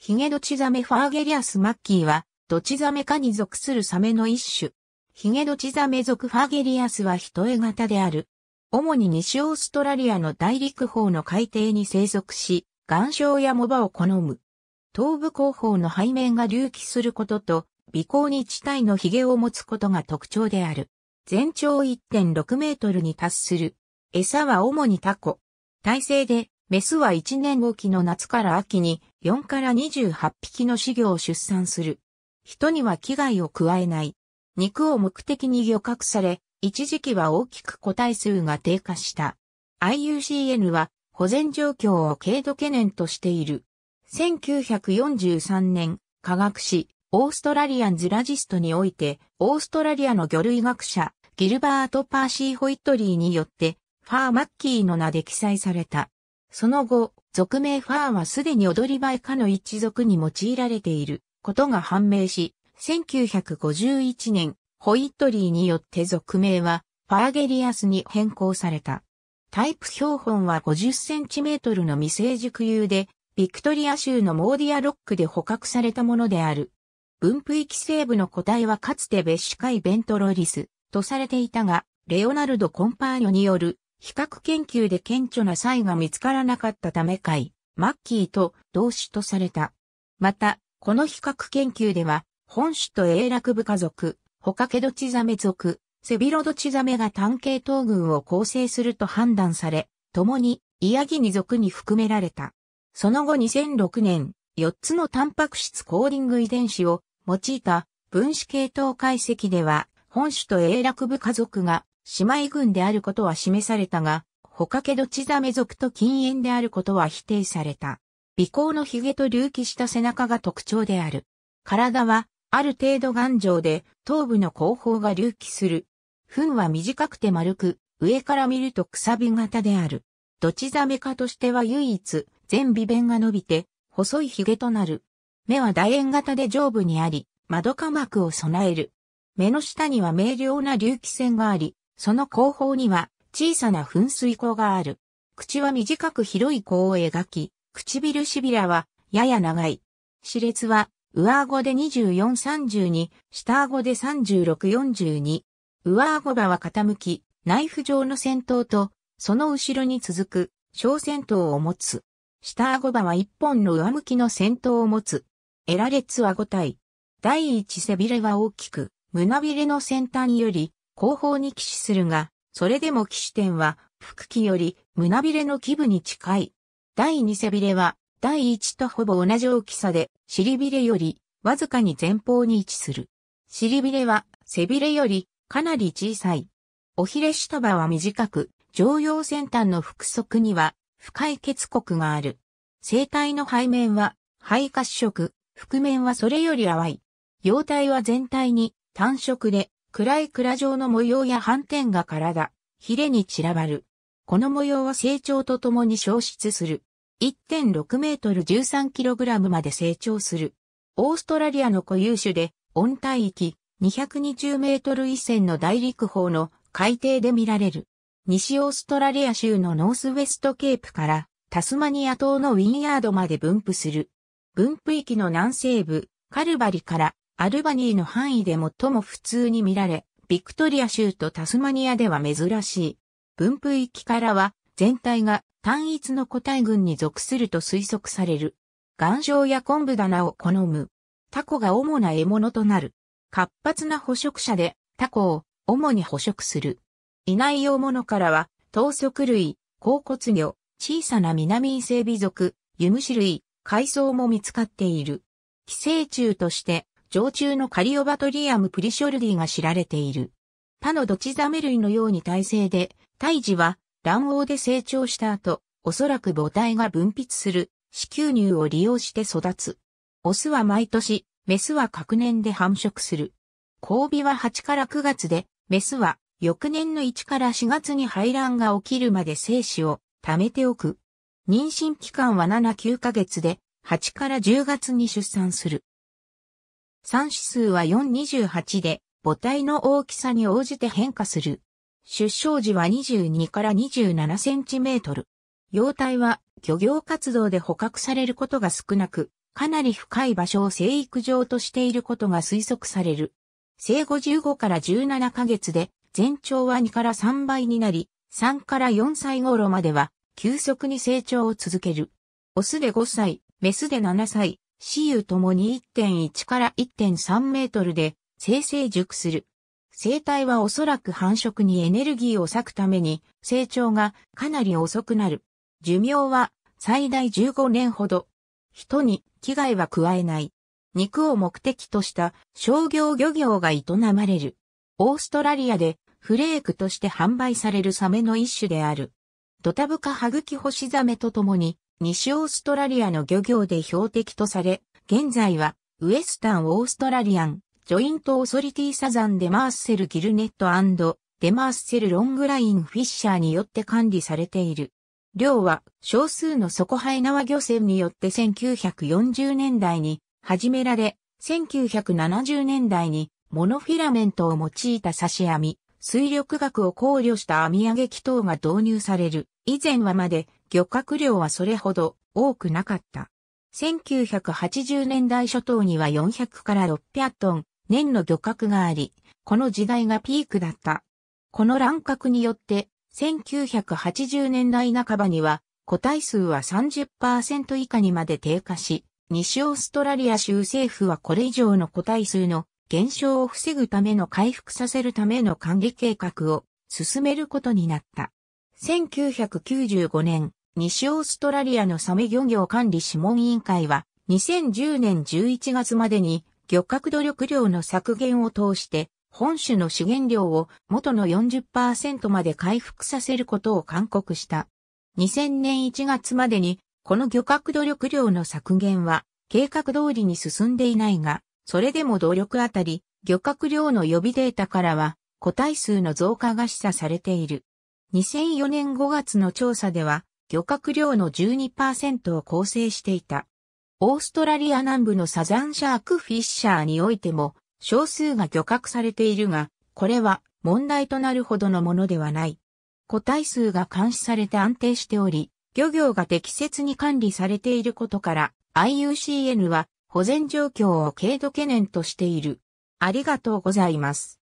ヒゲドチザメファーゲリアスマッキーは、ドチザメ科に属するサメの一種。ヒゲドチザメ属ファーゲリアスは人絵型である。主に西オーストラリアの大陸方の海底に生息し、岩礁や藻場を好む。頭部後方の背面が隆起することと、微光に地帯のヒゲを持つことが特徴である。全長1.6メートルに達する。餌は主にタコ。体勢でメスは1年おきの夏から秋に4から28匹の死魚を出産する。人には危害を加えない。肉を目的に漁獲され、一時期は大きく個体数が低下した。IUCN は保全状況を軽度懸念としている。1943年、科学誌、オーストラリアンズラジストにおいて、オーストラリアの魚類学者、ギルバート・パーシー・ホイットリーによって、ファー・マッキーの名で記載された。その後、俗名ファーはすでに踊り場以下の一族に用いられていることが判明し、1951年、ホイットリーによって俗名はファーゲリアスに変更された。タイプ標本は50センチメートルの未成熟有で、ビクトリア州のモーディアロックで捕獲されたものである。分布域西部の個体はかつて別種界ベントロリスとされていたが、レオナルド・コンパーニョによる比較研究で顕著な差異が見つからなかったため会、マッキーと同種とされた。また、この比較研究では、本種と英楽部家族、ホカケドチザメ族、セビロドチザメが単系統群を構成すると判断され、共にイヤギニ族に含められた。その後2006年、4つのタンパク質コーディング遺伝子を用いた分子系統解析では、本種と英楽部家族が姉妹軍であることは示されたが、カけどチザメ族と禁煙であることは否定された。鼻孔の髭と隆起した背中が特徴である。体は、ある程度頑丈で、頭部の後方が隆起する。糞は短くて丸く、上から見るとくさび型である。どちザメ科としては唯一、全微弁が伸びて、細い髭となる。目は楕円型で上部にあり、窓下膜を備える。目の下には明瞭な隆起線があり、その後方には小さな噴水口がある。口は短く広い口を描き、唇しびらはやや長い。歯列は上顎で2432、下顎で3642。上顎歯は傾き、ナイフ状の先頭と、その後ろに続く小先頭を持つ。下顎歯は一本の上向きの先頭を持つ。エラ列5体。第一背びれは大きく、胸びれの先端より後方に騎士するが、それでも騎士点は、腹器より胸びれの基部に近い。第二背びれは、第一とほぼ同じ大きさで、尻びれより、わずかに前方に位置する。尻びれは、背びれより、かなり小さい。おひれ下場は短く、常用先端の腹側には、深い血骨がある。生体の背面は、肺褐色、腹面はそれより淡い。容体は全体に単色で、暗い蔵状の模様や斑点が体、ヒレに散らばる。この模様は成長とともに消失する。1.6メートル1 3ラムまで成長する。オーストラリアの固有種で、温帯域220メートル以線の大陸方の海底で見られる。西オーストラリア州のノースウェストケープからタスマニア島のウィンヤードまで分布する。分布域の南西部、カルバリからアルバニーの範囲で最も普通に見られ、ビクトリア州とタスマニアでは珍しい。分布域からは全体が単一の個体群に属すると推測される。岩礁や昆布棚を好む。タコが主な獲物となる。活発な捕食者でタコを主に捕食する。いない用物からは、頭足類、甲骨魚、小さな南伊勢美族、湯虫類、海藻も見つかっている。寄生虫として常駐のカリオバトリアムプリショルディが知られている。他のドチザメ類のように耐性で、胎児は卵黄で成長した後、おそらく母体が分泌する子宮乳を利用して育つ。オスは毎年、メスは隔年で繁殖する。交尾は8から9月で、メスは翌年の1から4月に排卵が起きるまで精子を貯めておく。妊娠期間は7、9ヶ月で、8から10月に出産する。産指数は428で、母体の大きさに応じて変化する。出生時は22から27センチメートル。幼体は漁業活動で捕獲されることが少なく、かなり深い場所を生育場としていることが推測される。生後15から17ヶ月で、全長は2から3倍になり、3から4歳頃までは、急速に成長を続ける。オスで5歳、メスで7歳、死ゆともに1.1から1.3メートルで生成熟する。生態はおそらく繁殖にエネルギーを割くために成長がかなり遅くなる。寿命は最大15年ほど。人に危害は加えない。肉を目的とした商業漁業が営まれる。オーストラリアでフレークとして販売されるサメの一種である。ドタブカハグキホシザメと共に西オーストラリアの漁業で標的とされ、現在はウエスタンオーストラリアン、ジョイントオソリティサザンデマーセルギルネットデマーセルロングラインフィッシャーによって管理されている。漁は少数の底ハ縄漁船によって1940年代に始められ、1970年代にモノフィラメントを用いた差し網、水力学を考慮した網上げ機等が導入される。以前はまで漁獲量はそれほど多くなかった。1980年代初頭には400から600トン年の漁獲があり、この時代がピークだった。この乱獲によって、1980年代半ばには個体数は30%以下にまで低下し、西オーストラリア州政府はこれ以上の個体数の減少を防ぐための回復させるための管理計画を進めることになった。1995年、西オーストラリアのサメ漁業管理諮問委員会は、2010年11月までに漁獲努力量の削減を通して、本種の資源量を元の40%まで回復させることを勧告した。2000年1月までに、この漁獲努力量の削減は、計画通りに進んでいないが、それでも努力あたり、漁獲量の予備データからは、個体数の増加が示唆されている。2004年5月の調査では、漁獲量の12%を構成していた。オーストラリア南部のサザンシャークフィッシャーにおいても少数が漁獲されているが、これは問題となるほどのものではない。個体数が監視されて安定しており、漁業が適切に管理されていることから、IUCN は保全状況を軽度懸念としている。ありがとうございます。